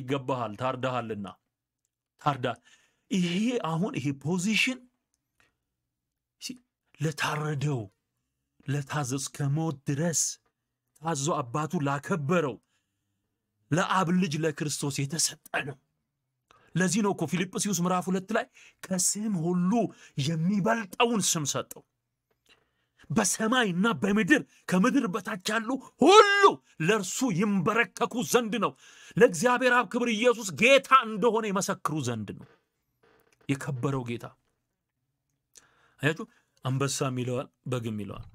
ይገባሃል ታርዳሃልና ታርዳ ይሄ አሁን ይሄ ፖዚሽን ለታረደው ለታዘዝ ከሞት ድረስ ታዞ አባቱ ላከበረው ለአብ ልጅ ለክርስቶስ የተሰጠ ነው። ለዚህ ነው እኮ ፊልጵስዩስ ምዕራፍ ሁለት ላይ ከስም ሁሉ የሚበልጠውን ስም ሰጠው። በሰማይና በምድር ከምድር በታች ያሉ ሁሉ ለእርሱ ይንበረከኩ ዘንድ ነው። ለእግዚአብሔር አብ ክብር ኢየሱስ ጌታ እንደሆነ የመሰክሩ ዘንድ ነው። የከበረው ጌታ አያችሁ፣ አንበሳም ይለዋል፣ በግም ይለዋል።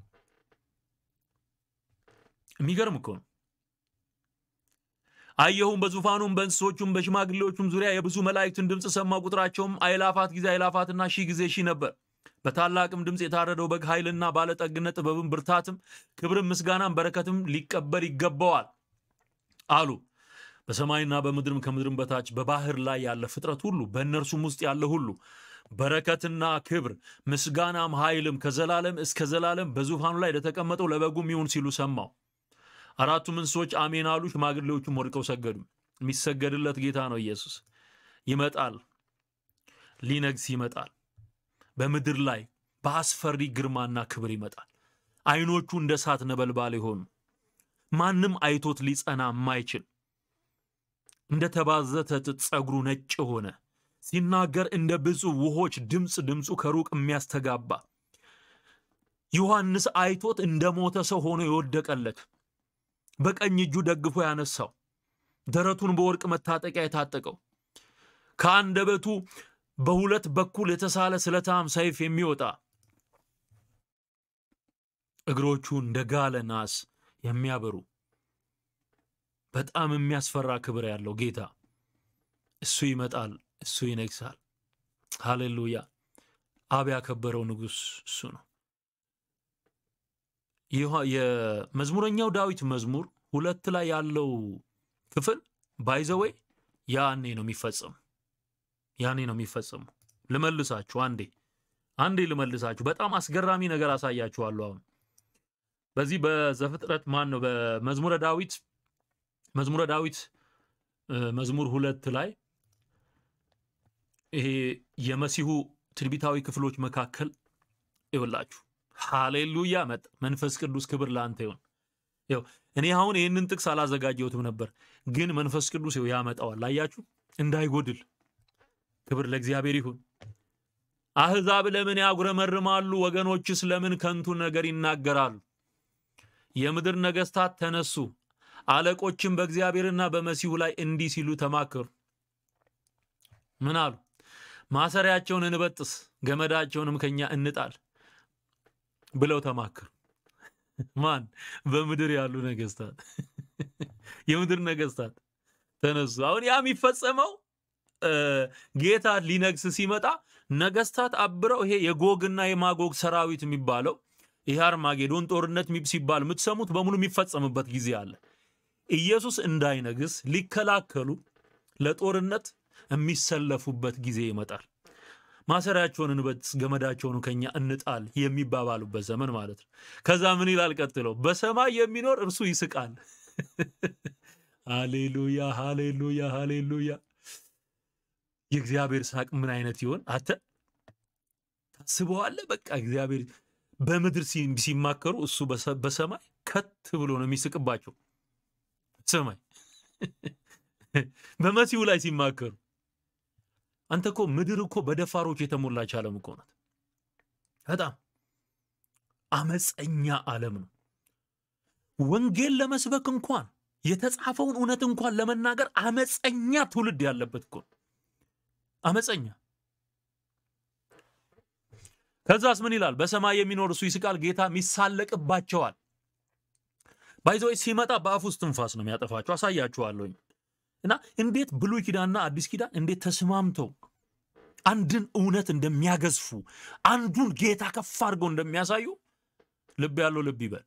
የሚገርም እኮ ነው። አየሁም በዙፋኑም በእንስሶቹም በሽማግሌዎቹም ዙሪያ የብዙ መላእክትን ድምፅ ሰማ። ቁጥራቸውም አይላፋት ጊዜ አይላፋትና ሺህ ጊዜ ሺህ ነበር። በታላቅም ድምፅ የታረደው በግ ኃይልና ባለጠግነት፣ ጥበብም ብርታትም፣ ክብርም ምስጋናም በረከትም ሊቀበል ይገባዋል አሉ። በሰማይና በምድርም ከምድርም በታች በባህር ላይ ያለ ፍጥረት ሁሉ በእነርሱም ውስጥ ያለ ሁሉ በረከትና ክብር ምስጋናም ኃይልም ከዘላለም እስከ ዘላለም በዙፋኑ ላይ ለተቀመጠው ለበጉም ይሁን ሲሉ ሰማው። አራቱም እንስሶች አሜን አሉ። ሽማግሌዎቹም ወድቀው ሰገዱ። የሚሰገድለት ጌታ ነው ኢየሱስ ይመጣል፣ ሊነግስ ይመጣል። በምድር ላይ በአስፈሪ ግርማና ክብር ይመጣል። አይኖቹ እንደ እሳት ነበልባል ይሆኑ። ማንም አይቶት ሊጸና የማይችል እንደ ተባዘተ ጥጥ ጸጉሩ ነጭ የሆነ ሲናገር እንደ ብዙ ውሆች ድምፅ ድምፁ ከሩቅ የሚያስተጋባ ዮሐንስ አይቶት እንደ ሞተ ሰው ሆኖ የወደቀለት በቀኝ እጁ ደግፎ ያነሳው ደረቱን በወርቅ መታጠቂያ የታጠቀው ከአንደበቱ በሁለት በኩል የተሳለ ስለታም ሰይፍ የሚወጣ እግሮቹ እንደ ጋለ ናስ የሚያበሩ በጣም የሚያስፈራ ክብር ያለው ጌታ እሱ ይመጣል፣ እሱ ይነግሳል። ሃሌሉያ! አብ ያከበረው ንጉሥ እሱ ነው። የመዝሙረኛው ዳዊት መዝሙር ሁለት ላይ ያለው ክፍል ባይዘወይ ያኔ ነው የሚፈጸም ያኔ ነው የሚፈጸሙ። ልመልሳችሁ አንዴ አንዴ ልመልሳችሁ። በጣም አስገራሚ ነገር አሳያችኋለሁ። አሁን በዚህ በዘፍጥረት ማን ነው በመዝሙረ ዳዊት መዝሙረ ዳዊት መዝሙር ሁለት ላይ ይሄ የመሲሁ ትንቢታዊ ክፍሎች መካከል ይውላችሁ። ሃሌሉያ መጣ። መንፈስ ቅዱስ ክብር ለአንተ ይሁን። ይው እኔ አሁን ይህንን ጥቅስ አላዘጋጀሁትም ነበር፣ ግን መንፈስ ቅዱስ ያመጣዋል። አያችሁ እንዳይጎድል ክብር ለእግዚአብሔር ይሁን። አህዛብ ለምን ያጉረመርማሉ? ወገኖችስ ለምን ከንቱ ነገር ይናገራሉ? የምድር ነገስታት ተነሱ፣ አለቆችም በእግዚአብሔርና በመሲሁ ላይ እንዲህ ሲሉ ተማከሩ። ምን አሉ? ማሰሪያቸውን እንበጥስ፣ ገመዳቸውንም ከኛ እንጣል ብለው ተማከሩ። ማን? በምድር ያሉ ነገስታት፣ የምድር ነገስታት ተነሱ። አሁን ያ የሚፈጸመው ጌታ ሊነግስ ሲመጣ ነገስታት አብረው ይሄ የጎግና የማጎግ ሰራዊት የሚባለው ይሄ አርማጌዶን ጦርነት ሲባል የምትሰሙት በሙሉ የሚፈጸምበት ጊዜ አለ። ኢየሱስ እንዳይነግስ ሊከላከሉ ለጦርነት የሚሰለፉበት ጊዜ ይመጣል። ማሰሪያቸውን እንበጥስ፣ ገመዳቸውን ከኛ እንጣል የሚባባሉበት ዘመን ማለት ነው። ከዛ ምን ይላል ቀጥለው በሰማይ የሚኖር እርሱ ይስቃል። ሃሌሉያ፣ ሃሌሉያ፣ ሃሌሉያ። የእግዚአብሔር ሳቅ ምን አይነት ይሆን አተ ታስበዋለ። በቃ እግዚአብሔር በምድር ሲማከሩ እሱ በሰማይ ከት ብሎ ነው የሚስቅባቸው። ሰማይ በመሲሁ ላይ ሲማከሩ አንተ እኮ ምድር እኮ በደፋሮች የተሞላች ዓለም እኮ ናት። በጣም አመፀኛ ዓለም ነው። ወንጌል ለመስበክ እንኳን የተጻፈውን እውነት እንኳን ለመናገር አመፀኛ ትውልድ ያለበት እኮ ነው። አመፀኛ። ከዛስ ምን ይላል? በሰማይ የሚኖር እሱ ይስቃል፣ ጌታም ይሳለቅባቸዋል። ባይዘዎች ሲመጣ በአፍ ውስጥ ትንፋስ ነው የሚያጠፋቸው። አሳያችኋለሁኝ። እና እንዴት ብሉይ ኪዳንና አዲስ ኪዳን እንዴት ተስማምተው አንድን እውነት እንደሚያገዝፉ አንዱን ጌታ ከፍ አድርገው እንደሚያሳዩ ልብ ያለው ልብ ይበል።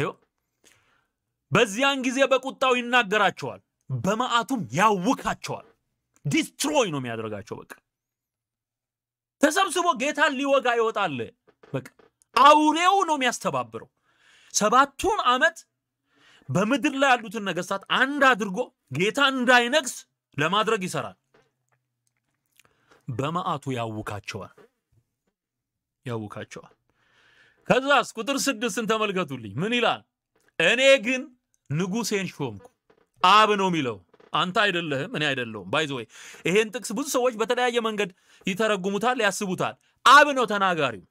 አዮ በዚያን ጊዜ በቁጣው ይናገራቸዋል፣ በመዓቱም ያውካቸዋል። ዲስትሮይ ነው የሚያደርጋቸው። በቃ ተሰብስቦ ጌታን ሊወጋ ይወጣል። በቃ አውሬው ነው የሚያስተባብረው። ሰባቱን ዓመት በምድር ላይ ያሉትን ነገስታት አንድ አድርጎ ጌታ እንዳይነግስ ለማድረግ ይሰራል። በመዓቱ ያውካቸዋል ያውካቸዋል። ከዛስ ቁጥር ስድስትን ተመልከቱልኝ ምን ይላል? እኔ ግን ንጉሴን ሾምኩ አብ ነው የሚለው አንተ አይደለህም፣ እኔ አይደለሁም። ባይዘ ወይ ይሄን ጥቅስ ብዙ ሰዎች በተለያየ መንገድ ይተረጉሙታል፣ ያስቡታል። አብ ነው ተናጋሪው።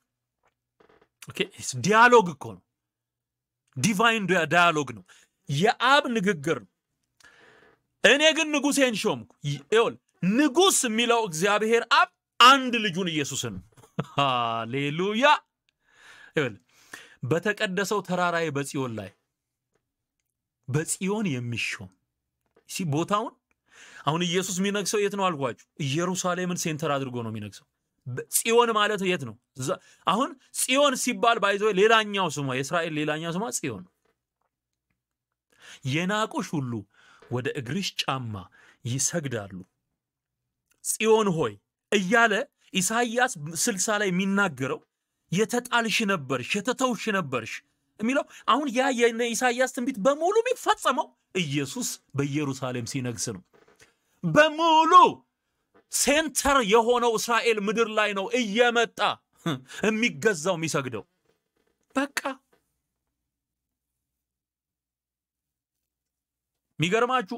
ዲያሎግ እኮ ነው፣ ዲቫይን ዳያሎግ ነው፣ የአብ ንግግር ነው። እኔ ግን ንጉሴን ሾምኩ። ይኸውልህ ንጉስ የሚለው እግዚአብሔር አብ አንድ ልጁን ኢየሱስን ነው። ሃሌሉያ። በተቀደሰው ተራራዬ በጽዮን ላይ በጽዮን የሚሾም ሲ ቦታውን አሁን ኢየሱስ የሚነግሰው የት ነው አልኳችሁ? ኢየሩሳሌምን ሴንተር አድርጎ ነው የሚነግሰው። ጽዮን ማለት የት ነው? አሁን ጽዮን ሲባል ባይዘ ሌላኛው ስሟ የእስራኤል ሌላኛው ስሟ ጽዮን የናቁሽ ሁሉ ወደ እግርሽ ጫማ ይሰግዳሉ ጽዮን ሆይ እያለ ኢሳይያስ ስልሳ ላይ የሚናገረው የተጣልሽ ነበርሽ፣ የተተውሽ ነበርሽ የሚለው አሁን ያ የኢሳያስ ትንቢት በሙሉ የሚፈጸመው ኢየሱስ በኢየሩሳሌም ሲነግስ ነው። በሙሉ ሴንተር የሆነው እስራኤል ምድር ላይ ነው እየመጣ የሚገዛው የሚሰግደው። በቃ የሚገርማችሁ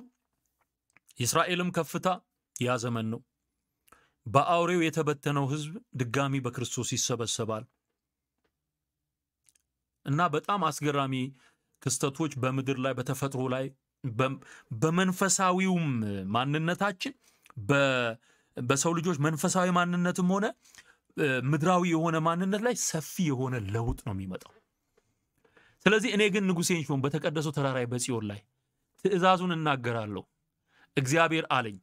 የእስራኤልም ከፍታ ያ ዘመን ነው። በአውሬው የተበተነው ህዝብ ድጋሚ በክርስቶስ ይሰበሰባል። እና በጣም አስገራሚ ክስተቶች በምድር ላይ በተፈጥሮ ላይ በመንፈሳዊውም ማንነታችን በሰው ልጆች መንፈሳዊ ማንነትም ሆነ ምድራዊ የሆነ ማንነት ላይ ሰፊ የሆነ ለውጥ ነው የሚመጣው። ስለዚህ እኔ ግን ንጉሴን ሾም በተቀደሰው ተራራይ በጽዮን ላይ ትእዛዙን እናገራለሁ እግዚአብሔር አለኝ።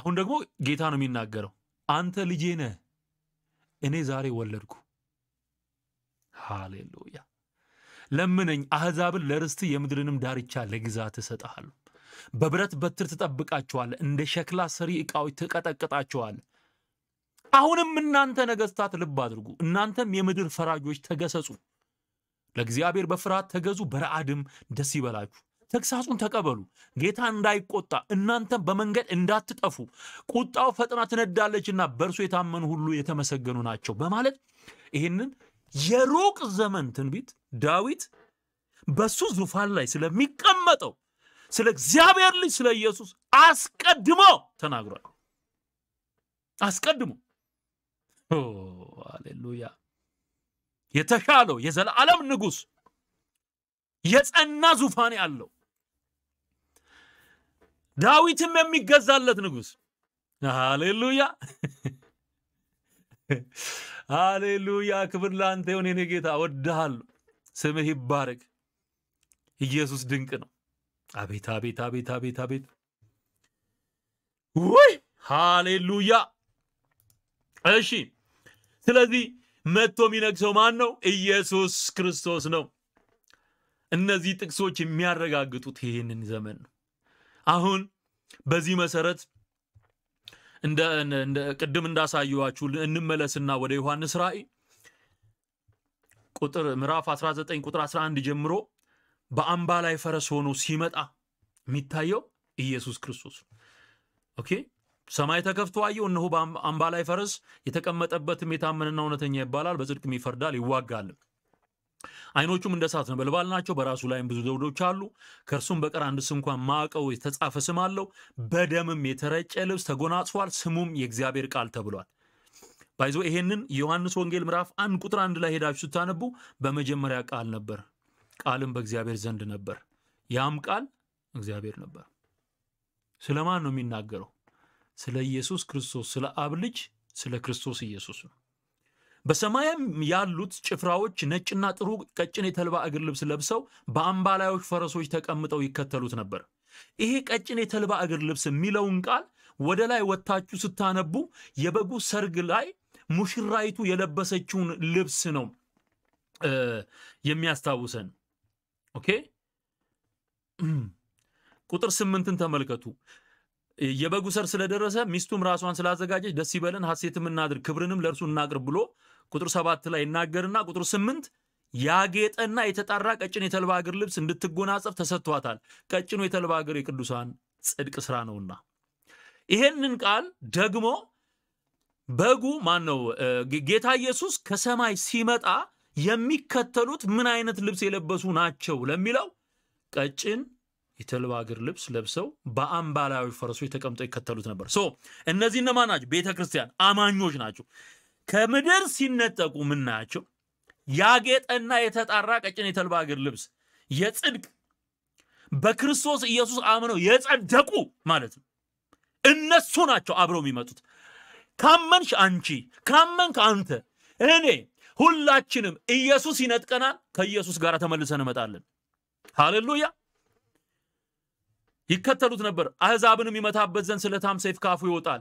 አሁን ደግሞ ጌታ ነው የሚናገረው። አንተ ልጄ ነህ፣ እኔ ዛሬ ወለድኩ። ሃሌሉያ ለምነኝ፣ አሕዛብን ለርስት የምድርንም ዳርቻ ለግዛት እሰጥሃለሁ። በብረት በትር ትጠብቃቸዋል እንደ ሸክላ ሰሪ ዕቃዎች ትቀጠቅጣቸዋለህ። አሁንም እናንተ ነገሥታት ልብ አድርጉ፣ እናንተም የምድር ፈራጆች ተገሰጹ። ለእግዚአብሔር በፍርሃት ተገዙ፣ በረአድም ደስ ይበላችሁ። ተግሳጹን ተቀበሉ፣ ጌታ እንዳይቆጣ እናንተም በመንገድ እንዳትጠፉ። ቁጣው ፈጥና ትነዳለችና በእርሱ የታመኑ ሁሉ የተመሰገኑ ናቸው በማለት ይህንን የሩቅ ዘመን ትንቢት ዳዊት በሱ ዙፋን ላይ ስለሚቀመጠው ስለ እግዚአብሔር ልጅ ስለ ኢየሱስ አስቀድሞ ተናግሯል። አስቀድሞ አሌሉያ። የተሻለው የዘላለም ንጉሥ የጸና ዙፋን ያለው ዳዊትም የሚገዛለት ንጉሥ አሌሉያ ሃሌሉያ ክብር ለአንተ ይሁን የኔ ጌታ፣ እወድሃለሁ። ስምህ ይባረክ። ኢየሱስ ድንቅ ነው። አቤት አቤት አቤት አቤት አቤት! ውይ ሃሌሉያ። እሺ፣ ስለዚህ መጥቶ የሚነግሰው ማን ነው? ኢየሱስ ክርስቶስ ነው። እነዚህ ጥቅሶች የሚያረጋግጡት ይህንን ዘመን ነው። አሁን በዚህ መሰረት እንደ ቅድም እንዳሳየዋችሁ እንመለስና ወደ ዮሐንስ ራእይ ቁጥር ምዕራፍ 19 ቁጥር 11 ጀምሮ በአምባ ላይ ፈረስ ሆኖ ሲመጣ የሚታየው ኢየሱስ ክርስቶስ ኦኬ ሰማይ ተከፍቶ አየው እነሆ በአምባ ላይ ፈረስ የተቀመጠበትም የታመንና እውነተኛ ይባላል፣ በጽድቅም ይፈርዳል ይዋጋልም። አይኖቹም እንደ እሳት ነበልባል ናቸው። በራሱ ላይም ብዙ ዘውዶች አሉ። ከእርሱም በቀር ስ እንኳን ማቀው የተጻፈ ስም አለው። በደምም የተረጨ ልብስ ተጎናጽፏል። ስሙም የእግዚአብሔር ቃል ተብሏል። ባይዞ ይሄንን የዮሐንስ ወንጌል ምዕራፍ አንድ ቁጥር አንድ ላይ ሄዳችሁ ስታነቡ በመጀመሪያ ቃል ነበር፣ ቃልም በእግዚአብሔር ዘንድ ነበር፣ ያም ቃል እግዚአብሔር ነበር። ስለማን ነው የሚናገረው? ስለ ኢየሱስ ክርስቶስ፣ ስለ አብ ልጅ ስለ ክርስቶስ ኢየሱስ ነው። በሰማይም ያሉት ጭፍራዎች ነጭና ጥሩ ቀጭን የተልባ እግር ልብስ ለብሰው በአምባላዮች ፈረሶች ተቀምጠው ይከተሉት ነበር። ይሄ ቀጭን የተልባ እግር ልብስ የሚለውን ቃል ወደ ላይ ወጥታችሁ ስታነቡ የበጉ ሰርግ ላይ ሙሽራይቱ የለበሰችውን ልብስ ነው የሚያስታውሰን። ኦኬ ቁጥር ስምንትን ተመልከቱ። የበጉ ሰር ስለደረሰ ሚስቱም ራሷን ስላዘጋጀች ደስ ይበለን ሐሴትም እናድርግ ክብርንም ለእርሱ እናቅርብ ብሎ ቁጥር ሰባት ላይ ይናገርና ቁጥር ስምንት ያጌጠና የተጣራ ቀጭን የተልባ እግር ልብስ እንድትጎናጸፍ ተሰጥቷታል። ቀጭኑ የተልባ እግር የቅዱሳን ጽድቅ ስራ ነውና ይሄንን ቃል ደግሞ በጉ ማን ነው? ጌታ ኢየሱስ ከሰማይ ሲመጣ የሚከተሉት ምን አይነት ልብስ የለበሱ ናቸው ለሚለው ቀጭን የተልባ እግር ልብስ ለብሰው በአምባላዊ ፈረሶች ተቀምጠው ይከተሉት ነበር። ሶ እነዚህ እነማን ናቸው? ቤተ ክርስቲያን አማኞች ናቸው። ከምድር ሲነጠቁ ምናያቸው ያጌጠና የተጣራ ቀጭን የተልባ እግር ልብስ የጽድቅ በክርስቶስ ኢየሱስ አምነው የጸደቁ ማለት ነው። እነሱ ናቸው አብረው የሚመጡት። ካመንሽ አንቺ፣ ካመንክ አንተ፣ እኔ፣ ሁላችንም ኢየሱስ ይነጥቀናል። ከኢየሱስ ጋር ተመልሰን እመጣለን። ሃሌሉያ ይከተሉት ነበር። አሕዛብንም ይመታበት ዘንድ ስለታም ሰይፍ ካፉ ይወጣል።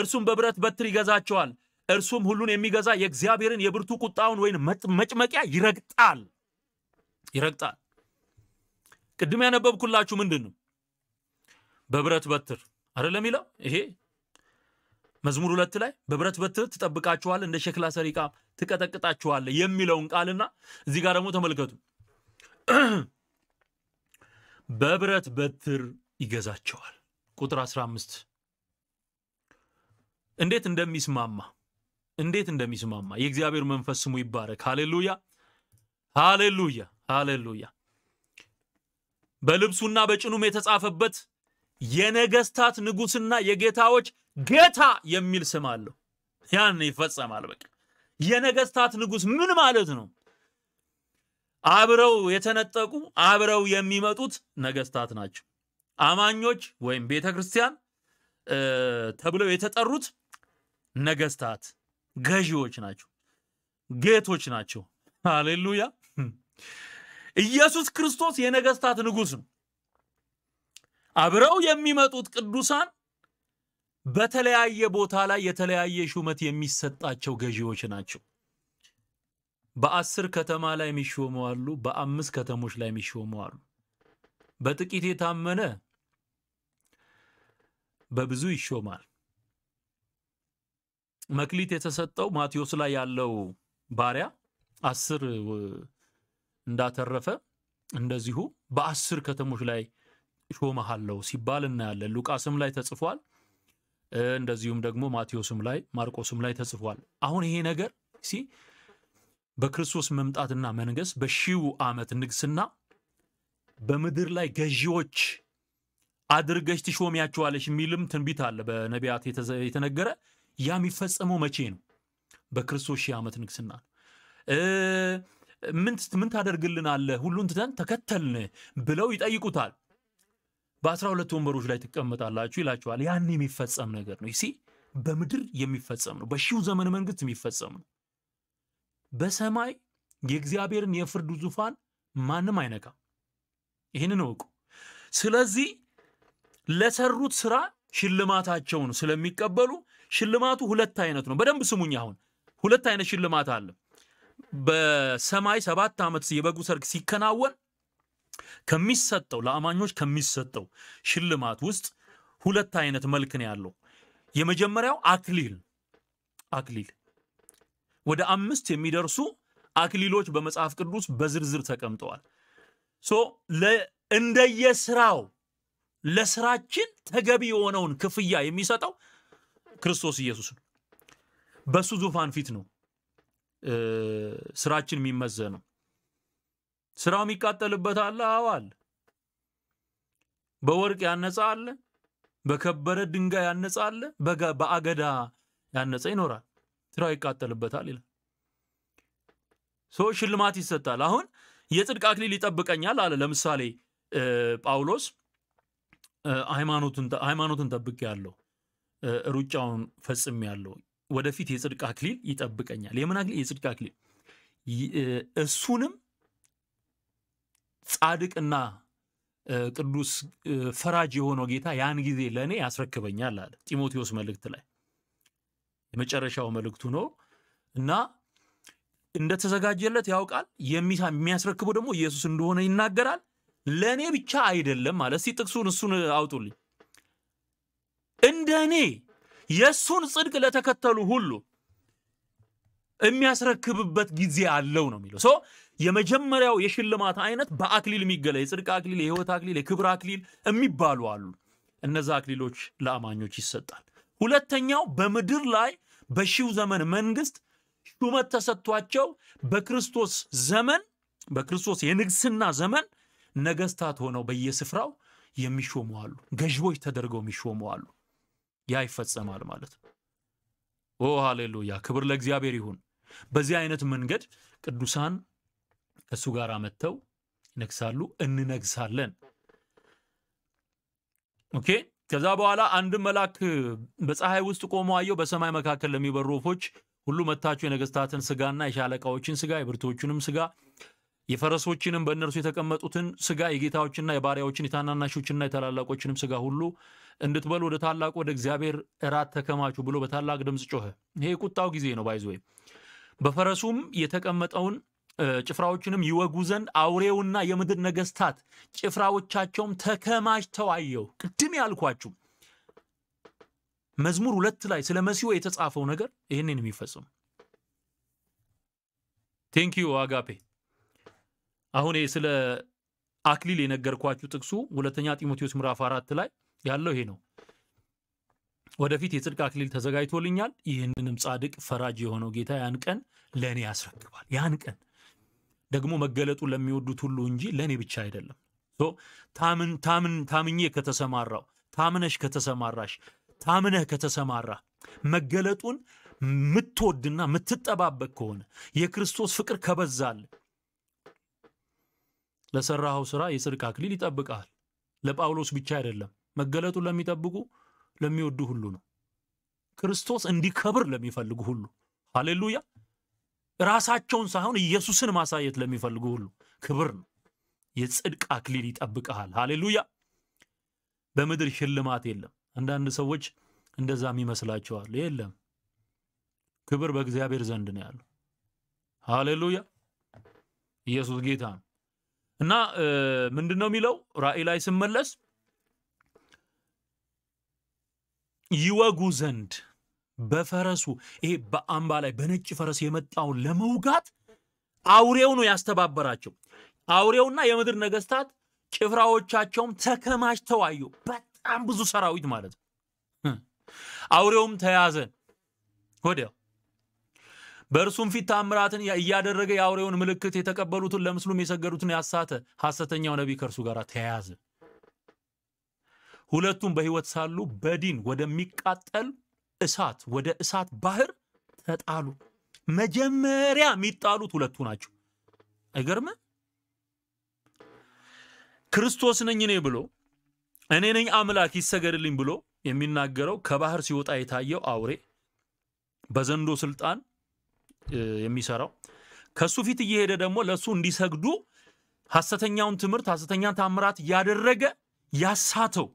እርሱም በብረት በትር ይገዛቸዋል። እርሱም ሁሉን የሚገዛ የእግዚአብሔርን የብርቱ ቁጣውን ወይም መጭመቂያ ይረግጣል ይረግጣል። ቅድም ያነበብኩላችሁ ምንድን ነው? በብረት በትር አይደለም የሚለው? ይሄ መዝሙር ሁለት ላይ በብረት በትር ትጠብቃችኋል፣ እንደ ሸክላ ሰሪ ትቀጠቅጣችኋል የሚለውን ቃልና እዚህ ጋር ደግሞ ተመልከቱ። በብረት በትር ይገዛቸዋል። ቁጥር 15 እንዴት እንደሚስማማ እንዴት እንደሚስማማ የእግዚአብሔር መንፈስ ስሙ ይባረክ። ሃሌሉያ ሃሌሉያ ሃሌሉያ። በልብሱና በጭኑም የተጻፈበት የነገስታት ንጉስና የጌታዎች ጌታ የሚል ስም አለው። ያን ይፈጸማል። በቃ የነገስታት ንጉስ ምን ማለት ነው? አብረው የተነጠቁ አብረው የሚመጡት ነገስታት ናቸው። አማኞች ወይም ቤተ ክርስቲያን ተብለው የተጠሩት ነገስታት፣ ገዢዎች ናቸው፣ ጌቶች ናቸው። ሃሌሉያ! ኢየሱስ ክርስቶስ የነገስታት ንጉስ ነው። አብረው የሚመጡት ቅዱሳን በተለያየ ቦታ ላይ የተለያየ ሹመት የሚሰጣቸው ገዢዎች ናቸው። በአስር ከተማ ላይ የሚሾመዋሉ፣ በአምስት ከተሞች ላይ የሚሾመዋሉ። በጥቂት የታመነ በብዙ ይሾማል። መክሊት የተሰጠው ማቴዎስ ላይ ያለው ባሪያ አስር እንዳተረፈ እንደዚሁ በአስር ከተሞች ላይ ሾመሃለው ሲባል እናያለን። ሉቃስም ላይ ተጽፏል። እንደዚሁም ደግሞ ማቴዎስም ላይ ማርቆስም ላይ ተጽፏል። አሁን ይሄ ነገር ሲ በክርስቶስ መምጣትና መንገስ በሺው ዓመት ንግስና በምድር ላይ ገዢዎች አድርገሽ ትሾሚያቸዋለሽ የሚልም ትንቢት አለ በነቢያት የተነገረ። ያ የሚፈጸመው መቼ ነው? በክርስቶስ ሺህ ዓመት ንግስና ነው። ምን ታደርግልናለህ? ሁሉን ትተን ተከተልን ብለው ይጠይቁታል። በአስራ ሁለት ወንበሮች ላይ ትቀመጣላችሁ ይላቸዋል። ያን የሚፈጸም ነገር ነው። ይሲ በምድር የሚፈጸም ነው። በሺው ዘመን መንግስት የሚፈጸም ነው። በሰማይ የእግዚአብሔርን የፍርዱ ዙፋን ማንም አይነካም። ይህንን እወቁ። ስለዚህ ለሰሩት ስራ ሽልማታቸውን ስለሚቀበሉ ሽልማቱ ሁለት አይነት ነው። በደንብ ስሙኝ። አሁን ሁለት አይነት ሽልማት አለ። በሰማይ ሰባት ዓመት የበጉ ሰርግ ሲከናወን ከሚሰጠው ለአማኞች ከሚሰጠው ሽልማት ውስጥ ሁለት አይነት መልክ ነው ያለው። የመጀመሪያው አክሊል አክሊል ወደ አምስት የሚደርሱ አክሊሎች በመጽሐፍ ቅዱስ በዝርዝር ተቀምጠዋል። ሶ እንደየስራው ለስራችን ተገቢ የሆነውን ክፍያ የሚሰጠው ክርስቶስ ኢየሱስ ነው። በሱ ዙፋን ፊት ነው ስራችን የሚመዘነው። ስራው የሚቃጠልበት አለ፣ አዎ አለ። በወርቅ ያነጻ አለ፣ በከበረ ድንጋይ ያነጻ አለ፣ በአገዳ ያነጸ ይኖራል። ስራው ይቃጠልበታል ይላል። ሰዎች ሽልማት ይሰጣል። አሁን የጽድቅ አክሊል ይጠብቀኛል አለ። ለምሳሌ ጳውሎስ ሃይማኖትን ጠብቅ ያለው ሩጫውን ፈጽም ያለው ወደፊት የጽድቅ አክሊል ይጠብቀኛል። የምን አክሊል? የጽድቅ አክሊል። እሱንም ጻድቅና ቅዱስ ፈራጅ የሆነው ጌታ ያን ጊዜ ለእኔ ያስረክበኛል አለ ጢሞቴዎስ መልእክት ላይ የመጨረሻው መልእክቱ ነው እና እንደተዘጋጀለት ያውቃል። የሚያስረክበው ደግሞ ኢየሱስ እንደሆነ ይናገራል። ለእኔ ብቻ አይደለም ማለት እስቲ ጥቅሱን እሱን አውጡልኝ። እንደ እኔ የእሱን ጽድቅ ለተከተሉ ሁሉ የሚያስረክብበት ጊዜ አለው ነው የሚለው። ሶ የመጀመሪያው የሽልማት አይነት በአክሊል የሚገለ የጽድቅ አክሊል፣ የህይወት አክሊል፣ የክብር አክሊል የሚባሉ አሉ። እነዛ አክሊሎች ለአማኞች ይሰጣል። ሁለተኛው በምድር ላይ በሺው ዘመን መንግስት ሹመት ተሰጥቷቸው በክርስቶስ ዘመን በክርስቶስ የንግስና ዘመን ነገስታት ሆነው በየስፍራው የሚሾሙ አሉ። ተደርገው የሚሾሙ አሉ። ያ ይፈጸማል ማለት ነው። ኦ ሃሌሉያ! ክብር ለእግዚአብሔር ይሁን። በዚህ አይነት መንገድ ቅዱሳን ከእሱ ጋር መጥተው ይነግሳሉ፣ እንነግሳለን። ኦኬ። ከዛ በኋላ አንድም መልአክ በፀሐይ ውስጥ ቆሞ አየው። በሰማይ መካከል ለሚበሩ ወፎች ሁሉ መታችሁ የነገስታትን ስጋና የሻለቃዎችን ስጋ የብርቶቹንም ስጋ የፈረሶችንም በእነርሱ የተቀመጡትን ስጋ የጌታዎችና የባሪያዎችን የታናናሾችና የታላላቆችንም ስጋ ሁሉ እንድትበሉ ወደ ታላቁ ወደ እግዚአብሔር እራት ተከማቹ ብሎ በታላቅ ድምፅ ጮኸ። ይሄ የቁጣው ጊዜ ነው። ባይዞ በፈረሱም የተቀመጠውን ጭፍራዎችንም ይወጉ ዘንድ አውሬውና የምድር ነገስታት ጭፍራዎቻቸውም ተከማችተው አየሁ። ቅድም ያልኳችሁ መዝሙር ሁለት ላይ ስለ መሲሁ የተጻፈው ነገር ይህንን የሚፈጽም ቴንኪዩ አጋፔ አሁን ስለ አክሊል የነገርኳችሁ ጥቅሱ ሁለተኛ ጢሞቴዎስ ምዕራፍ አራት ላይ ያለው ይሄ ነው። ወደፊት የጽድቅ አክሊል ተዘጋጅቶልኛል፣ ይህንንም ጻድቅ ፈራጅ የሆነው ጌታ ያን ቀን ለእኔ ያስረክባል። ያን ቀን ደግሞ መገለጡ ለሚወዱት ሁሉ እንጂ ለእኔ ብቻ አይደለም። ታምኜ ከተሰማራው፣ ታምነሽ ከተሰማራሽ፣ ታምነህ ከተሰማራ መገለጡን ምትወድና ምትጠባበቅ ከሆነ የክርስቶስ ፍቅር ከበዛል ለሰራኸው ሥራ የጽድቅ አክሊል ይጠብቀሃል። ለጳውሎስ ብቻ አይደለም፣ መገለጡ ለሚጠብቁ ለሚወዱ ሁሉ ነው። ክርስቶስ እንዲከብር ለሚፈልጉ ሁሉ ሃሌሉያ። ራሳቸውን ሳይሆን ኢየሱስን ማሳየት ለሚፈልጉ ሁሉ ክብር ነው። የጽድቅ አክሊል ይጠብቀሃል። ሃሌሉያ። በምድር ሽልማት የለም። አንዳንድ ሰዎች እንደዛም ይመስላቸዋል። የለም፣ ክብር በእግዚአብሔር ዘንድ ነው ያለው። ሃሌሉያ። ኢየሱስ ጌታ ነው። እና ምንድን ነው የሚለው ራእይ ላይ ስመለስ ይወጉ ዘንድ በፈረሱ ይሄ በአምባ ላይ በነጭ ፈረስ የመጣውን ለመውጋት አውሬው ነው ያስተባበራቸው። አውሬውና የምድር ነገስታት ጭፍራዎቻቸውም ተከማችተው አዩ። በጣም ብዙ ሰራዊት ማለት ነው። አውሬውም ተያዘ ወዲያው በእርሱም ፊት ታምራትን እያደረገ የአውሬውን ምልክት የተቀበሉትን ለምስሉም የሰገዱትን ያሳተ ሐሰተኛው ነቢይ ከእርሱ ጋር ተያያዘ። ሁለቱም በህይወት ሳሉ በዲን ወደሚቃጠል እሳት ወደ እሳት ባህር ተጣሉ። መጀመሪያ የሚጣሉት ሁለቱ ናቸው። አይገርምም። ክርስቶስ ነኝ እኔ ብሎ እኔ ነኝ አምላክ ይሰገድልኝ ብሎ የሚናገረው ከባህር ሲወጣ የታየው አውሬ በዘንዶ ስልጣን የሚሰራው ከሱ ፊት እየሄደ ደግሞ ለእሱ እንዲሰግዱ ሐሰተኛውን ትምህርት ሐሰተኛን ታምራት ያደረገ ያሳተው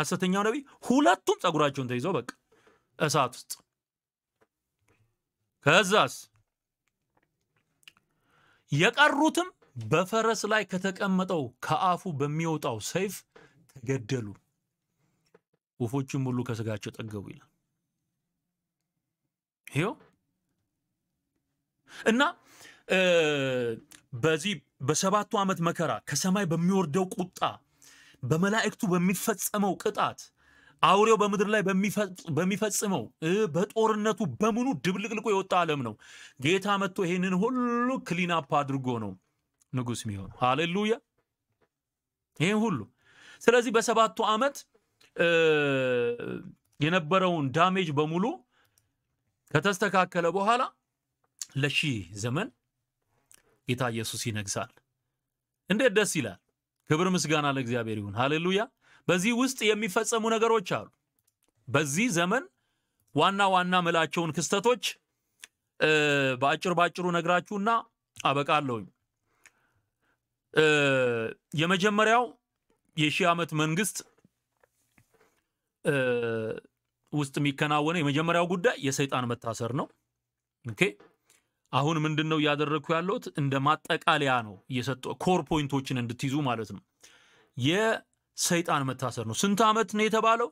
ሐሰተኛው ነቢይ ሁለቱም ጸጉራቸውን ተይዘው በቃ እሳት ውስጥ ከዛስ የቀሩትም በፈረስ ላይ ከተቀመጠው ከአፉ በሚወጣው ሰይፍ ተገደሉ። ወፎችም ሁሉ ከስጋቸው ጠገቡ ይላል። ይኸው እና በዚህ በሰባቱ ዓመት መከራ ከሰማይ በሚወርደው ቁጣ በመላእክቱ በሚፈጸመው ቅጣት አውሬው በምድር ላይ በሚፈጽመው በጦርነቱ በምኑ ድብልቅልቆ የወጣ ዓለም ነው። ጌታ መጥቶ ይሄንን ሁሉ ክሊን አፕ አድርጎ ነው ንጉስ የሚሆነው። ሃሌሉያ! ይህን ሁሉ ስለዚህ በሰባቱ ዓመት የነበረውን ዳሜጅ በሙሉ ከተስተካከለ በኋላ ለሺህ ዘመን ጌታ ኢየሱስ ይነግሳል። እንዴት ደስ ይላል! ክብር ምስጋና ለእግዚአብሔር ይሁን። ሃሌሉያ። በዚህ ውስጥ የሚፈጸሙ ነገሮች አሉ። በዚህ ዘመን ዋና ዋና ምላቸውን ክስተቶች በአጭር ባጭሩ ነግራችሁና አበቃለሁኝ። የመጀመሪያው የሺህ ዓመት መንግስት ውስጥ የሚከናወነው የመጀመሪያው ጉዳይ የሰይጣን መታሰር ነው። ኦኬ አሁን ምንድን ነው እያደረግኩ ያለሁት? እንደ ማጠቃለያ ነው እየሰጠ ኮር ፖይንቶችን እንድትይዙ ማለት ነው። የሰይጣን መታሰር ነው። ስንት ዓመት ነው የተባለው?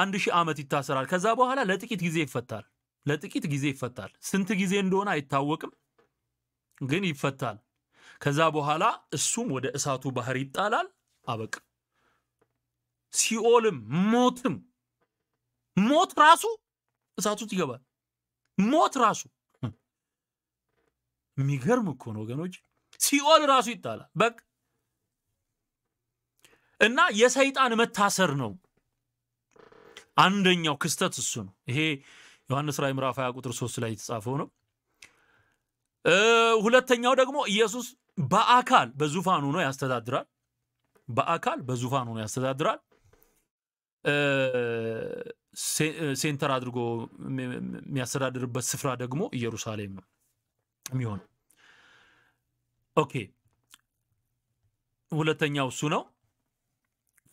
አንድ ሺህ ዓመት ይታሰራል። ከዛ በኋላ ለጥቂት ጊዜ ይፈታል። ለጥቂት ጊዜ ይፈታል። ስንት ጊዜ እንደሆነ አይታወቅም፣ ግን ይፈታል። ከዛ በኋላ እሱም ወደ እሳቱ ባህር ይጣላል። አበቅ ሲኦልም ሞትም ሞት ራሱ እሳቱ ይገባል። ሞት ራሱ የሚገርም እኮ ነው ወገኖች። ሲኦል ራሱ ይጣላል። በቅ እና የሰይጣን መታሰር ነው አንደኛው ክስተት እሱ ነው። ይሄ ዮሐንስ ራእይ ምዕራፍ 20 ቁጥር 3 ላይ የተጻፈው ነው። ሁለተኛው ደግሞ ኢየሱስ በአካል በዙፋን ሆኖ ያስተዳድራል። በአካል በዙፋን ሆኖ ያስተዳድራል። ሴንተር አድርጎ የሚያስተዳድርበት ስፍራ ደግሞ ኢየሩሳሌም ነው። የሚሆን ኦኬ ሁለተኛው እሱ ነው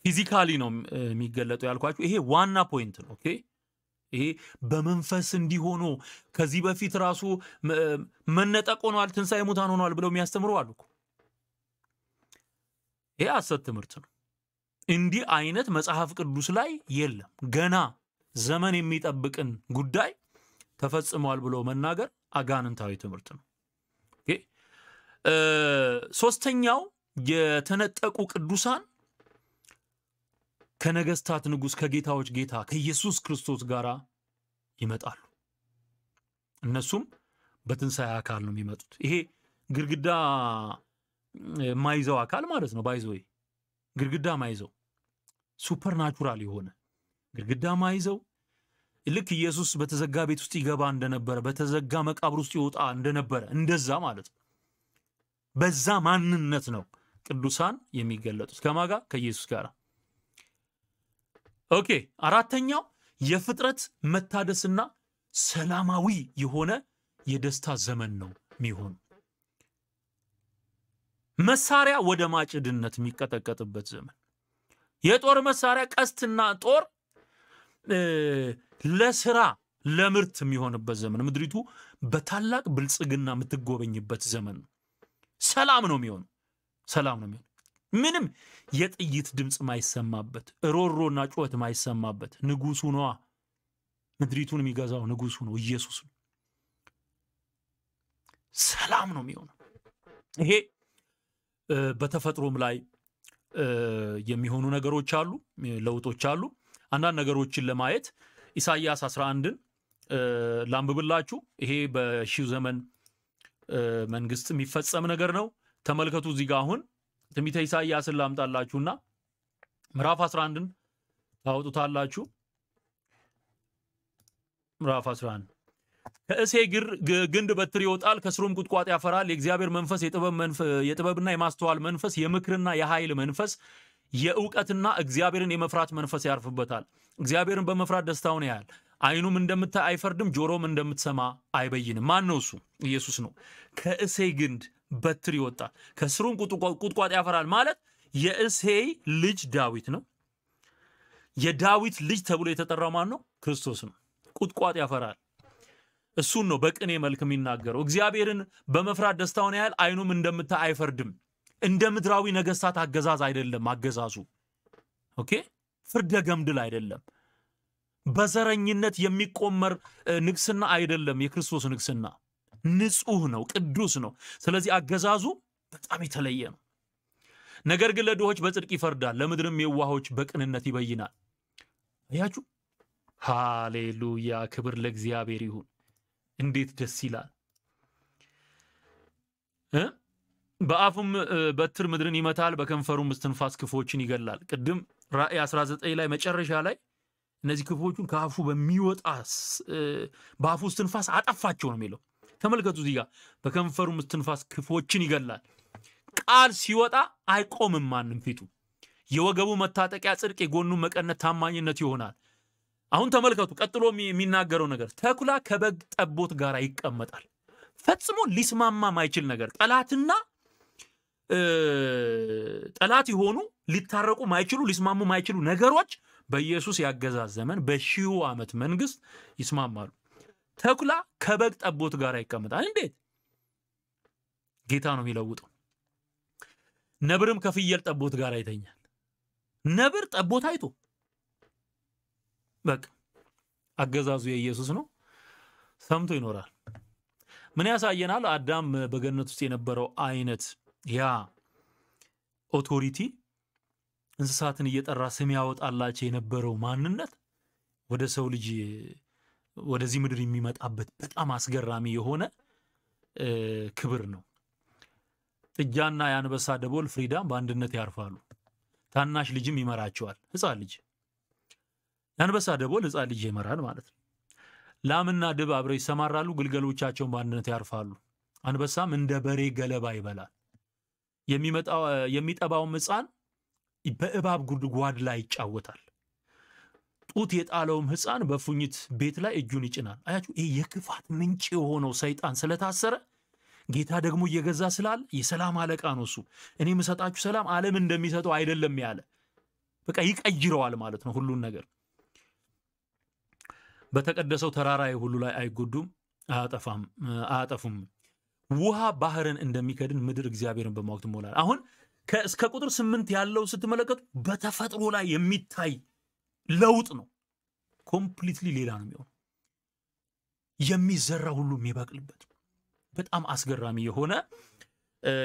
ፊዚካሊ ነው የሚገለጠው ያልኳችሁ ይሄ ዋና ፖይንት ነው ኦኬ ይሄ በመንፈስ እንዲሆኑ ከዚህ በፊት ራሱ መነጠቅ ሆኗል ትንሣኤ ሙታን ሆኗል ብለው የሚያስተምሩ አሉ ይሄ አሰት ትምህርት ነው እንዲህ አይነት መጽሐፍ ቅዱስ ላይ የለም ገና ዘመን የሚጠብቅን ጉዳይ ተፈጽሟል ብሎ መናገር አጋንንታዊ ትምህርት ነው ሶስተኛው የተነጠቁ ቅዱሳን ከነገስታት ንጉስ ከጌታዎች ጌታ ከኢየሱስ ክርስቶስ ጋር ይመጣሉ። እነሱም በትንሣኤ አካል ነው የሚመጡት። ይሄ ግድግዳ ማይዘው አካል ማለት ነው። ወይ ግድግዳ ማይዘው ሱፐርናቹራል የሆነ ግድግዳ ማይዘው ልክ ኢየሱስ በተዘጋ ቤት ውስጥ ይገባ እንደነበረ፣ በተዘጋ መቃብር ውስጥ ይወጣ እንደነበረ እንደዛ ማለት ነው። በዛ ማንነት ነው ቅዱሳን የሚገለጡት ከማጋ ከኢየሱስ ጋር ኦኬ አራተኛው የፍጥረት መታደስና ሰላማዊ የሆነ የደስታ ዘመን ነው ሚሆን መሳሪያ ወደ ማጭድነት የሚቀጠቀጥበት ዘመን የጦር መሳሪያ ቀስትና ጦር ለስራ ለምርት የሚሆንበት ዘመን ምድሪቱ በታላቅ ብልጽግና የምትጎበኝበት ዘመን ነው ሰላም ነው የሚሆኑ ሰላም ነው የሚሆኑ ምንም የጥይት ድምፅ ማይሰማበት፣ ሮሮና ጩኸት ማይሰማበት ንጉሱ ነዋ። ምድሪቱን የሚገዛው ንጉሱ ነው፣ ኢየሱስ ነው። ሰላም ነው የሚሆነው። ይሄ በተፈጥሮም ላይ የሚሆኑ ነገሮች አሉ፣ ለውጦች አሉ። አንዳንድ ነገሮችን ለማየት ኢሳይያስ 11ን ላንብብላችሁ። ይሄ በሺው ዘመን መንግስት የሚፈጸም ነገር ነው። ተመልከቱ እዚህ ጋር አሁን ትንቢተ ኢሳያስን ላምጣላችሁና ምዕራፍ 11ን ታወጡታላችሁ። ምዕራፍ 11 ከእሴ ግንድ በትር ይወጣል፣ ከስሩም ቁጥቋጥ ያፈራል። የእግዚአብሔር መንፈስ የጥበብና የማስተዋል መንፈስ፣ የምክርና የኃይል መንፈስ፣ የእውቀትና እግዚአብሔርን የመፍራት መንፈስ ያርፍበታል። እግዚአብሔርን በመፍራት ደስታውን ያያል። አይኑም እንደምታ አይፈርድም፣ ጆሮም እንደምትሰማ አይበይንም። ማን ነው እሱ? ኢየሱስ ነው። ከእሴይ ግንድ በትር ይወጣል፣ ከስሩም ቁጥቋጥ ያፈራል ማለት የእሴይ ልጅ ዳዊት ነው። የዳዊት ልጅ ተብሎ የተጠራው ማን ነው? ክርስቶስ ነው። ቁጥቋጥ ያፈራል። እሱን ነው በቅኔ መልክ የሚናገረው። እግዚአብሔርን በመፍራት ደስታውን ያህል አይኑም እንደምታ አይፈርድም። እንደ ምድራዊ ነገስታት አገዛዝ አይደለም አገዛዙ። ኦኬ ፍርደ ገምድል አይደለም። በዘረኝነት የሚቆመር ንግስና አይደለም። የክርስቶስ ንግስና ንጹህ ነው፣ ቅዱስ ነው። ስለዚህ አገዛዙ በጣም የተለየ ነው። ነገር ግን ለድሆች በጽድቅ ይፈርዳል፣ ለምድርም የዋሆች በቅንነት ይበይናል። አያችሁ፣ ሃሌሉያ! ክብር ለእግዚአብሔር ይሁን። እንዴት ደስ ይላል! በአፉም በትር ምድርን ይመታል፣ በከንፈሩም እስትንፋስ ክፉዎችን ይገላል። ቅድም ራእይ 19 ላይ መጨረሻ ላይ እነዚህ ክፉዎቹን ከአፉ በሚወጣ በአፉ እስትንፋስ አጠፋቸው ነው የሚለው። ተመልከቱ እዚህ ጋር በከንፈሩም እስትንፋስ ክፉዎችን ይገላል። ቃል ሲወጣ አይቆምም ማንም ፊቱ። የወገቡ መታጠቂያ ጽድቅ፣ የጎኑ መቀነት ታማኝነት ይሆናል። አሁን ተመልከቱ ቀጥሎ የሚናገረው ነገር ተኩላ ከበግ ጠቦት ጋር ይቀመጣል። ፈጽሞ ሊስማማ ማይችል ነገር ጠላትና ጠላት የሆኑ ሊታረቁ ማይችሉ ሊስማሙ ማይችሉ ነገሮች በኢየሱስ ያገዛዝ ዘመን በሺው ዓመት መንግስት ይስማማሉ። ተኩላ ከበግ ጠቦት ጋር ይቀመጣል። እንዴት? ጌታ ነው የሚለውጠው። ነብርም ከፍየል ጠቦት ጋር ይተኛል። ነብር ጠቦት አይቶ በቃ አገዛዙ የኢየሱስ ነው፣ ሰምቶ ይኖራል። ምን ያሳየናል? አዳም በገነት ውስጥ የነበረው አይነት ያ ኦቶሪቲ እንስሳትን እየጠራ ስም ያወጣላቸው የነበረው ማንነት ወደ ሰው ልጅ ወደዚህ ምድር የሚመጣበት በጣም አስገራሚ የሆነ ክብር ነው። ጥጃና የአንበሳ ደቦል ፍሪዳም በአንድነት ያርፋሉ። ታናሽ ልጅም ይመራቸዋል። ህፃን ልጅ የአንበሳ ደቦል ህፃን ልጅ ይመራል ማለት ነው። ላምና ድብ አብረው ይሰማራሉ፣ ግልገሎቻቸውን በአንድነት ያርፋሉ። አንበሳም እንደ በሬ ገለባ ይበላል። የሚጠባውም ህፃን በእባብ ጉድጓድ ላይ ይጫወታል። ጡት የጣለውም ህፃን በፉኝት ቤት ላይ እጁን ይጭናል። አያችሁ፣ ይህ የክፋት ምንጭ የሆነው ሰይጣን ስለታሰረ ጌታ ደግሞ እየገዛ ስላለ የሰላም አለቃ ነው እሱ። እኔ የምሰጣችሁ ሰላም ዓለም እንደሚሰጠው አይደለም ያለ በቃ ይቀይረዋል ማለት ነው ሁሉን ነገር። በተቀደሰው ተራራ ሁሉ ላይ አይጎዱም፣ አያጠፉም። ውሃ ባህርን እንደሚከድን ምድር እግዚአብሔርን በማወቅ ትሞላለች። አሁን እስከ ቁጥር ስምንት ያለው ስትመለከቱ በተፈጥሮ ላይ የሚታይ ለውጥ ነው። ኮምፕሊትሊ ሌላ ነው የሚሆነው። የሚዘራ ሁሉ የሚበቅልበት በጣም አስገራሚ የሆነ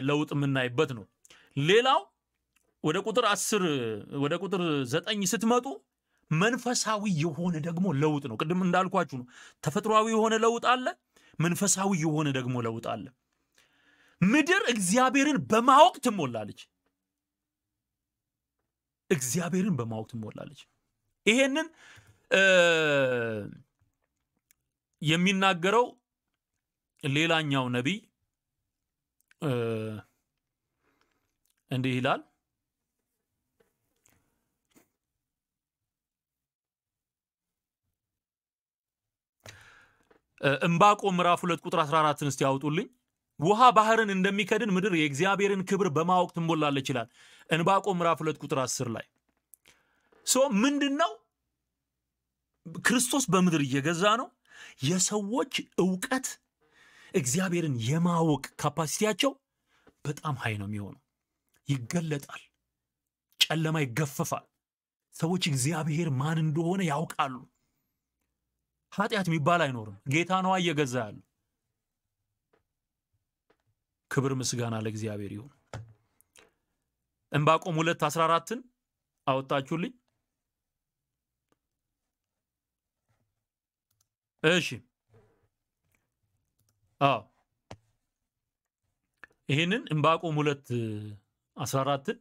ለውጥ የምናይበት ነው። ሌላው ወደ ቁጥር አስር ወደ ቁጥር ዘጠኝ ስትመጡ መንፈሳዊ የሆነ ደግሞ ለውጥ ነው። ቅድም እንዳልኳችሁ ነው። ተፈጥሯዊ የሆነ ለውጥ አለ፣ መንፈሳዊ የሆነ ደግሞ ለውጥ አለ። ምድር እግዚአብሔርን በማወቅ ትሞላለች። እግዚአብሔርን በማወቅ ትሞላለች። ይሄንን የሚናገረው ሌላኛው ነቢይ እንዲህ ይላል። እምባቆ ምዕራፍ ሁለት ቁጥር 14ን እስቲ ያውጡልኝ። ውሃ ባህርን እንደሚከድን ምድር የእግዚአብሔርን ክብር በማወቅ ትሞላለች ይላል እንባቆ ምዕራፍ ሁለት ቁጥር አስር ላይ ሶ ምንድን ነው ክርስቶስ በምድር እየገዛ ነው የሰዎች እውቀት እግዚአብሔርን የማወቅ ካፓሲቲያቸው በጣም ሀይ ነው የሚሆነው ይገለጣል ጨለማ ይገፈፋል ሰዎች እግዚአብሔር ማን እንደሆነ ያውቃሉ ኃጢአት የሚባል አይኖርም ጌታ ነዋ እየገዛ ያሉ ክብር ምስጋና ለእግዚአብሔር ይሁን። እንባቆም ሁለት አስራ አራትን አወጣችሁልኝ። እሺ አዎ ይህንን እንባቆም ሁለት አስራ አራትን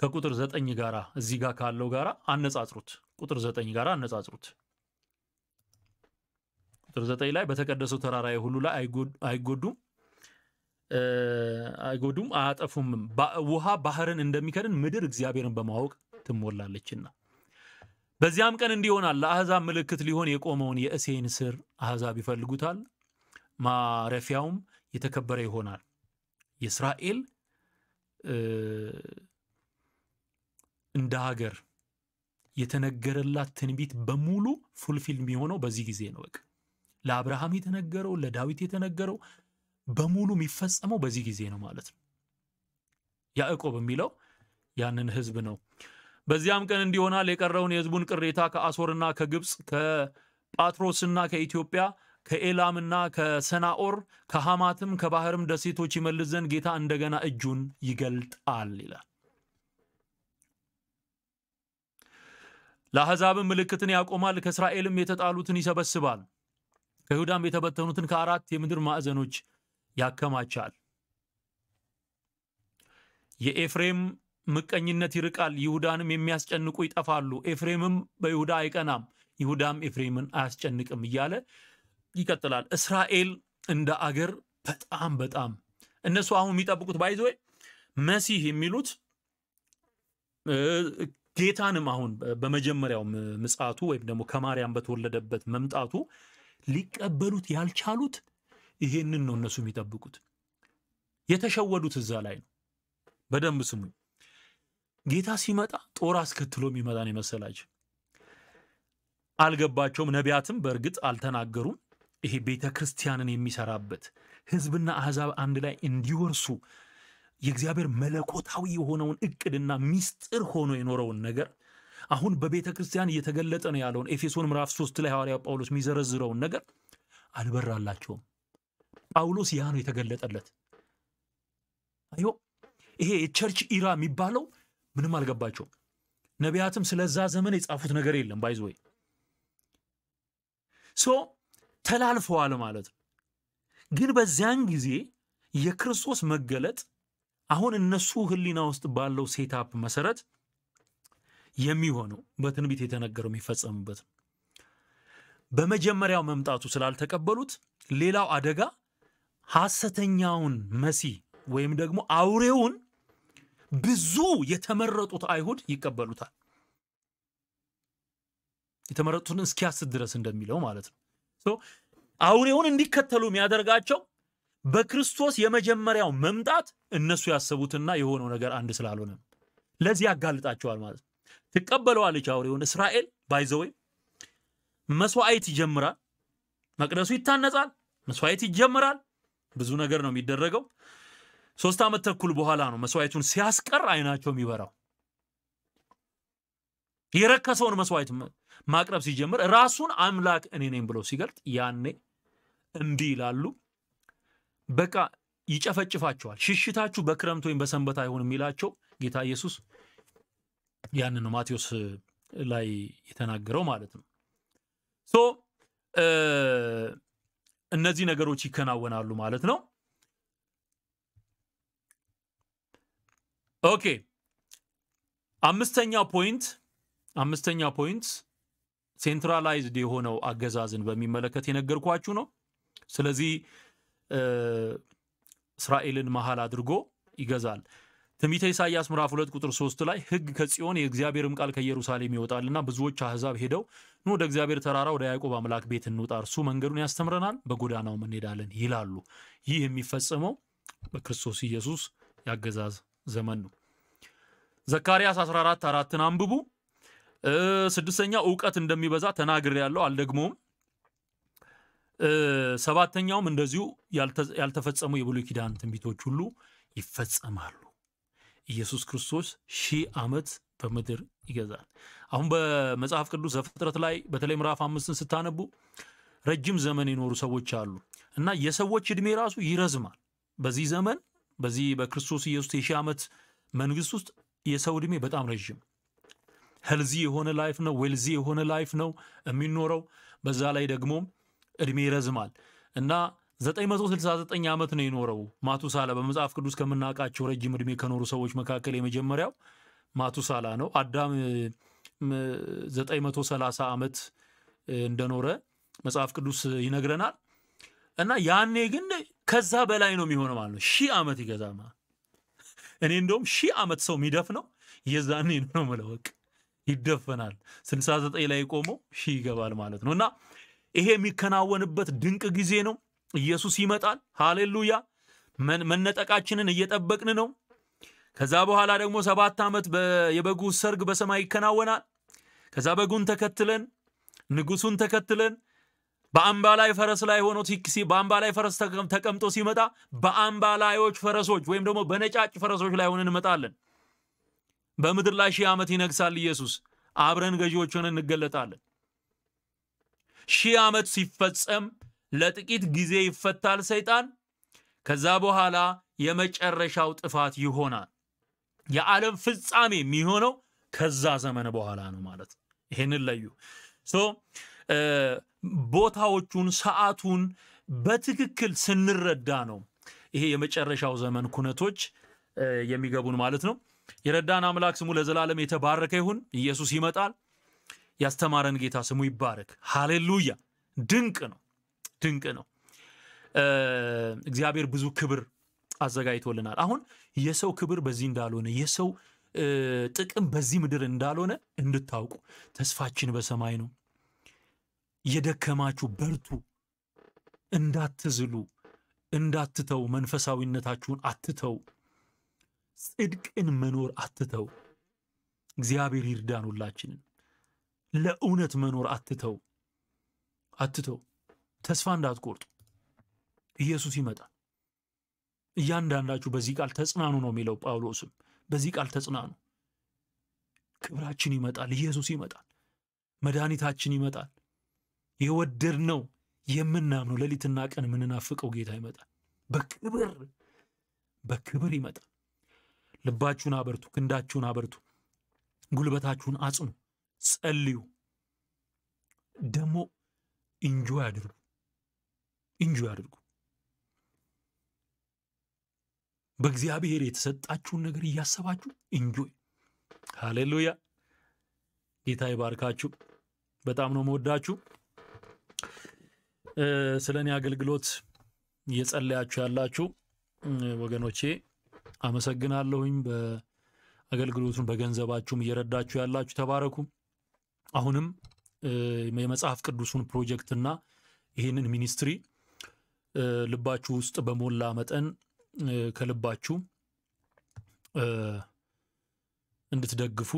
ከቁጥር ዘጠኝ ጋራ እዚህ ጋር ካለው ጋራ አነጻጽሩት። ቁጥር ዘጠኝ ጋራ አነጻጽሩት። ቁጥር ዘጠኝ ላይ በተቀደሰው ተራራዬ ሁሉ ላይ አይጎዱም አይጎዱም አያጠፉምም። ውሃ ባህርን እንደሚከድን ምድር እግዚአብሔርን በማወቅ ትሞላለችና በዚያም ቀን እንዲሆናል ለአሕዛብ ምልክት ሊሆን የቆመውን የእሴይን ስር አሕዛብ ይፈልጉታል፣ ማረፊያውም የተከበረ ይሆናል። የእስራኤል እንደ ሀገር የተነገረላት ትንቢት በሙሉ ፉልፊል የሚሆነው በዚህ ጊዜ ነው። በቃ ለአብርሃም የተነገረው ለዳዊት የተነገረው በሙሉ የሚፈጸመው በዚህ ጊዜ ነው ማለት ነው። ያዕቆብ የሚለው ያንን ህዝብ ነው። በዚያም ቀን እንዲሆናል የቀረውን የህዝቡን ቅሬታ ከአሶርና ከግብፅ ከጳትሮስና ከኢትዮጵያ ከኤላምና ከሰናኦር ከሐማትም ከባህርም ደሴቶች ይመልስ ዘንድ ጌታ እንደገና እጁን ይገልጣል ይላል። ለአሕዛብም ምልክትን ያቆማል፣ ከእስራኤልም የተጣሉትን ይሰበስባል፣ ከይሁዳም የተበተኑትን ከአራት የምድር ማዕዘኖች ያከማቻል። የኤፍሬም ምቀኝነት ይርቃል፣ ይሁዳንም የሚያስጨንቁ ይጠፋሉ። ኤፍሬምም በይሁዳ አይቀናም፣ ይሁዳም ኤፍሬምን አያስጨንቅም እያለ ይቀጥላል። እስራኤል እንደ አገር በጣም በጣም እነሱ አሁን የሚጠብቁት ባይዘ መሲህ የሚሉት ጌታንም አሁን በመጀመሪያው ምጻቱ ወይም ደግሞ ከማርያም በተወለደበት መምጣቱ ሊቀበሉት ያልቻሉት ይሄንን ነው እነሱ የሚጠብቁት። የተሸወዱት እዛ ላይ ነው። በደንብ ስሙ ጌታ ሲመጣ ጦር አስከትሎ የሚመጣን የመሰላች አልገባቸውም። ነቢያትም በእርግጥ አልተናገሩም። ይሄ ቤተ ክርስቲያንን የሚሰራበት ህዝብና አሕዛብ አንድ ላይ እንዲወርሱ የእግዚአብሔር መለኮታዊ የሆነውን እቅድና ሚስጥር ሆኖ የኖረውን ነገር አሁን በቤተ ክርስቲያን እየተገለጠ ነው ያለውን ኤፌሶን ምዕራፍ ሶስት ላይ ሐዋርያ ጳውሎስ የሚዘረዝረውን ነገር አልበራላቸውም። ጳውሎስ ያ ነው የተገለጠለት። አዮ ይሄ የቸርች ኢራ የሚባለው ምንም አልገባቸው። ነቢያትም ስለዛ ዘመን የጻፉት ነገር የለም። ባይዝ ወይ ሶ ተላልፈዋል ማለት ነው። ግን በዚያን ጊዜ የክርስቶስ መገለጥ አሁን እነሱ ህሊና ውስጥ ባለው ሴታፕ መሰረት የሚሆነው በትንቢት የተነገረው የሚፈጸምበት በመጀመሪያው መምጣቱ ስላልተቀበሉት ሌላው አደጋ ሐሰተኛውን መሲህ ወይም ደግሞ አውሬውን ብዙ የተመረጡት አይሁድ ይቀበሉታል። የተመረጡትን እስኪያስት ድረስ እንደሚለው ማለት ነው። አውሬውን እንዲከተሉ የሚያደርጋቸው በክርስቶስ የመጀመሪያው መምጣት እነሱ ያሰቡትና የሆነው ነገር አንድ ስላልሆነ ለዚህ ያጋልጣቸዋል ማለት ነው። ትቀበለዋለች አውሬውን እስራኤል ባይዘወይ መስዋዕት ይጀምራል። መቅደሱ ይታነጻል። መስዋዕት ይጀምራል። ብዙ ነገር ነው የሚደረገው። ሶስት ዓመት ተኩል በኋላ ነው መስዋዕቱን ሲያስቀር አይናቸው የሚበራው። የረከሰውን መስዋዕት ማቅረብ ሲጀምር ራሱን አምላክ እኔ ነኝ ብሎ ሲገልጥ ያኔ እንዲህ ይላሉ፣ በቃ ይጨፈጭፋቸዋል። ሽሽታችሁ በክረምት ወይም በሰንበት አይሆን የሚላቸው ጌታ ኢየሱስ ያን ነው ማቴዎስ ላይ የተናገረው ማለት ነው እነዚህ ነገሮች ይከናወናሉ ማለት ነው። ኦኬ አምስተኛ ፖይንት አምስተኛ ፖይንት ሴንትራላይዝድ የሆነው አገዛዝን በሚመለከት የነገርኳችሁ ነው። ስለዚህ እስራኤልን መሀል አድርጎ ይገዛል። ትንቢተ ኢሳያስ ምዕራፍ ሁለት ቁጥር ሶስት ላይ ሕግ ከጽዮን የእግዚአብሔርም ቃል ከኢየሩሳሌም ይወጣልና ብዙዎች አህዛብ ሄደው ኑ ወደ እግዚአብሔር ተራራ ወደ ያዕቆብ አምላክ ቤት እንውጣ፣ እርሱ መንገዱን ያስተምረናል፣ በጎዳናውም እንሄዳለን ይላሉ። ይህ የሚፈጸመው በክርስቶስ ኢየሱስ ያገዛዝ ዘመን ነው። ዘካርያስ 14 አራትን አንብቡ። ስድስተኛ እውቀት እንደሚበዛ ተናግር ያለው አልደግሞም። ሰባተኛውም እንደዚሁ ያልተፈጸሙ የብሉይ ኪዳን ትንቢቶች ሁሉ ይፈጸማሉ። ኢየሱስ ክርስቶስ ሺህ ዓመት ምድር ይገዛል። አሁን በመጽሐፍ ቅዱስ ዘፍጥረት ላይ በተለይ ምዕራፍ አምስትን ስታነቡ ረጅም ዘመን የኖሩ ሰዎች አሉ እና የሰዎች እድሜ ራሱ ይረዝማል። በዚህ ዘመን በዚህ በክርስቶስ ኢየሱስ የሺህ ዓመት መንግስት ውስጥ የሰው እድሜ በጣም ረዥም ህልዚ የሆነ ላይፍ ነው፣ ዌልዚ የሆነ ላይፍ ነው የሚኖረው። በዛ ላይ ደግሞ እድሜ ይረዝማል እና 969 ዓመት ነው የኖረው ማቱሳላ በመጽሐፍ ቅዱስ ከምናውቃቸው ረጅም እድሜ ከኖሩ ሰዎች መካከል የመጀመሪያው ማቱሳላ ነው። አዳም 930 ዓመት እንደኖረ መጽሐፍ ቅዱስ ይነግረናል። እና ያኔ ግን ከዛ በላይ ነው የሚሆነው ማለት ነው። ሺህ ዓመት ይገዛማ። እኔ እንደውም ሺህ ዓመት ሰው የሚደፍነው የዛኔ ነው መለወቅ ይደፈናል። 69 ላይ ቆሞ ሺህ ይገባል ማለት ነው። እና ይሄ የሚከናወንበት ድንቅ ጊዜ ነው። ኢየሱስ ይመጣል። ሃሌሉያ! መነጠቃችንን እየጠበቅን ነው። ከዛ በኋላ ደግሞ ሰባት ዓመት የበጉ ሰርግ በሰማይ ይከናወናል። ከዛ በጉን ተከትለን ንጉሱን ተከትለን በአምባ ላይ ፈረስ ላይ ሆኖ በአምባ ላይ ፈረስ ተቀምጦ ሲመጣ በአምባ ላዮች ፈረሶች ወይም ደግሞ በነጫጭ ፈረሶች ላይ ሆነን እንመጣለን። በምድር ላይ ሺህ ዓመት ይነግሳል ኢየሱስ። አብረን ገዢዎች ሆነን እንገለጣለን። ሺህ ዓመት ሲፈጸም ለጥቂት ጊዜ ይፈታል ሰይጣን። ከዛ በኋላ የመጨረሻው ጥፋት ይሆናል። የዓለም ፍጻሜ የሚሆነው ከዛ ዘመን በኋላ ነው ማለት ነው። ይሄንን ለዩ። ቦታዎቹን ሰዓቱን በትክክል ስንረዳ ነው ይሄ የመጨረሻው ዘመን ኩነቶች የሚገቡን ማለት ነው። የረዳን አምላክ ስሙ ለዘላለም የተባረከ ይሁን። ኢየሱስ ይመጣል። ያስተማረን ጌታ ስሙ ይባረክ። ሃሌሉያ! ድንቅ ነው፣ ድንቅ ነው። እግዚአብሔር ብዙ ክብር አዘጋጅቶልናል። አሁን የሰው ክብር በዚህ እንዳልሆነ የሰው ጥቅም በዚህ ምድር እንዳልሆነ እንድታውቁ ተስፋችን በሰማይ ነው። የደከማችሁ በርቱ፣ እንዳትዝሉ፣ እንዳትተው፣ መንፈሳዊነታችሁን አትተው፣ ጽድቅን መኖር አትተው። እግዚአብሔር ይርዳን ሁላችንን። ለእውነት መኖር አትተው አትተው። ተስፋ እንዳትቆርጡ፣ ኢየሱስ ይመጣል። እያንዳንዳችሁ በዚህ ቃል ተጽናኑ ነው የሚለው ጳውሎስም። በዚህ ቃል ተጽናኑ። ክብራችን ይመጣል፣ ኢየሱስ ይመጣል፣ መድኃኒታችን ይመጣል። የወደድነው የምናምነው ሌሊትና ቀን የምንናፍቀው ጌታ ይመጣል። በክብር በክብር ይመጣል። ልባችሁን አበርቱ፣ ክንዳችሁን አበርቱ፣ ጉልበታችሁን አጽኑ፣ ጸልዩ። ደግሞ እንጆ ያድርጉ፣ እንጆ ያድርጉ። በእግዚአብሔር የተሰጣችሁን ነገር እያሰባችሁ እንጆይ። ሃሌሉያ። ጌታ ይባርካችሁ። በጣም ነው መወዳችሁ። ስለ እኔ አገልግሎት እየጸለያችሁ ያላችሁ ወገኖቼ አመሰግናለሁኝ። በአገልግሎቱን በገንዘባችሁም እየረዳችሁ ያላችሁ ተባረኩ። አሁንም የመጽሐፍ ቅዱሱን ፕሮጀክትና ይህንን ሚኒስትሪ ልባችሁ ውስጥ በሞላ መጠን ከልባችሁ እንድትደግፉ